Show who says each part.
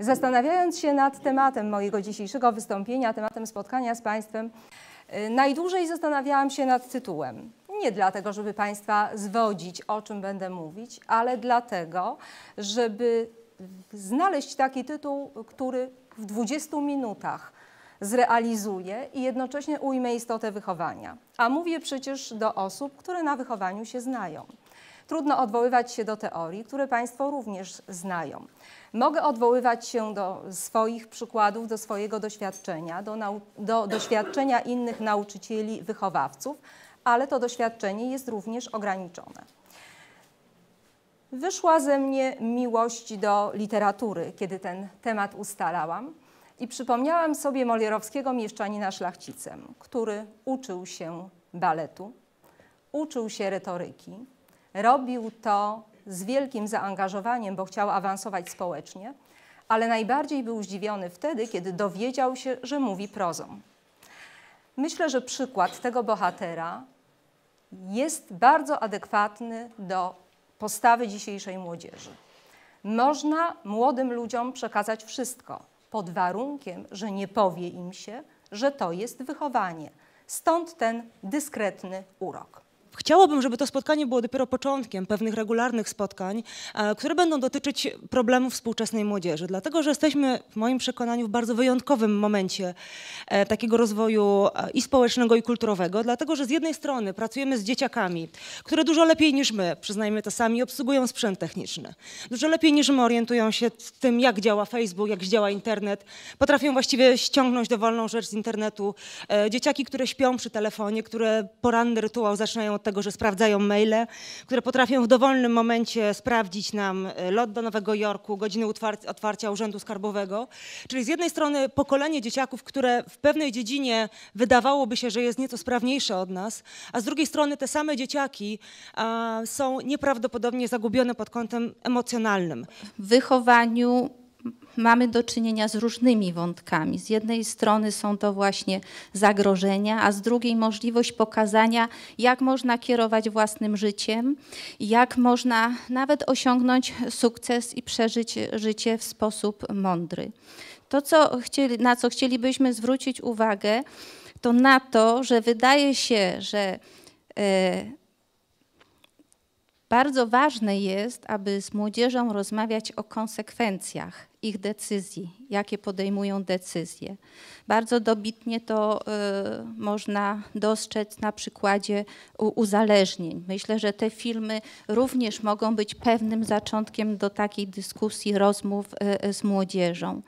Speaker 1: Zastanawiając się nad tematem mojego dzisiejszego wystąpienia, tematem spotkania z Państwem, y, najdłużej zastanawiałam się nad tytułem. Nie dlatego, żeby Państwa zwodzić, o czym będę mówić, ale dlatego, żeby znaleźć taki tytuł, który w 20 minutach zrealizuje i jednocześnie ujmę istotę wychowania. A mówię przecież do osób, które na wychowaniu się znają trudno odwoływać się do teorii, które Państwo również znają. Mogę odwoływać się do swoich przykładów, do swojego doświadczenia, do, do doświadczenia innych nauczycieli, wychowawców, ale to doświadczenie jest również ograniczone. Wyszła ze mnie miłość do literatury, kiedy ten temat ustalałam i przypomniałam sobie Molierowskiego mieszczanina szlachcicem, który uczył się baletu, uczył się retoryki, Robił to z wielkim zaangażowaniem, bo chciał awansować społecznie, ale najbardziej był zdziwiony wtedy, kiedy dowiedział się, że mówi prozą. Myślę, że przykład tego bohatera jest bardzo adekwatny do postawy dzisiejszej młodzieży. Można młodym ludziom przekazać wszystko, pod warunkiem, że nie powie im się, że to jest wychowanie. Stąd ten dyskretny urok.
Speaker 2: Chciałabym, żeby to spotkanie było dopiero początkiem pewnych regularnych spotkań, e, które będą dotyczyć problemów współczesnej młodzieży, dlatego że jesteśmy w moim przekonaniu w bardzo wyjątkowym momencie e, takiego rozwoju e, i społecznego, i kulturowego, dlatego że z jednej strony pracujemy z dzieciakami, które dużo lepiej niż my, przyznajmy to sami, obsługują sprzęt techniczny. Dużo lepiej niż my orientują się w tym, jak działa Facebook, jak działa internet. Potrafią właściwie ściągnąć dowolną rzecz z internetu. Dzieciaki, które śpią przy telefonie, które poranny rytuał zaczynają od tego, że sprawdzają maile, które potrafią w dowolnym momencie sprawdzić nam e, lot do Nowego Jorku, godziny otwarcia Urzędu Skarbowego. Czyli z jednej strony pokolenie dzieciaków, które w pewnej dziedzinie wydawałoby się, że jest nieco sprawniejsze od nas, a z drugiej strony te same dzieciaki są nieprawdopodobnie zagubione pod kątem emocjonalnym. W wychowaniu
Speaker 3: mamy do czynienia z różnymi wątkami. Z jednej strony są to właśnie zagrożenia, a z drugiej możliwość pokazania, jak można kierować własnym życiem, jak można nawet osiągnąć sukces i przeżyć życie w sposób mądry. To, co chcieli, na co chcielibyśmy zwrócić uwagę, to na to, że wydaje się, że e, bardzo ważne jest, aby z młodzieżą rozmawiać o konsekwencjach ich decyzji, jakie podejmują decyzje. Bardzo dobitnie to y, można dostrzec na przykładzie uzależnień. Myślę, że te filmy również mogą być pewnym zaczątkiem do takiej dyskusji, rozmów
Speaker 1: y, z młodzieżą.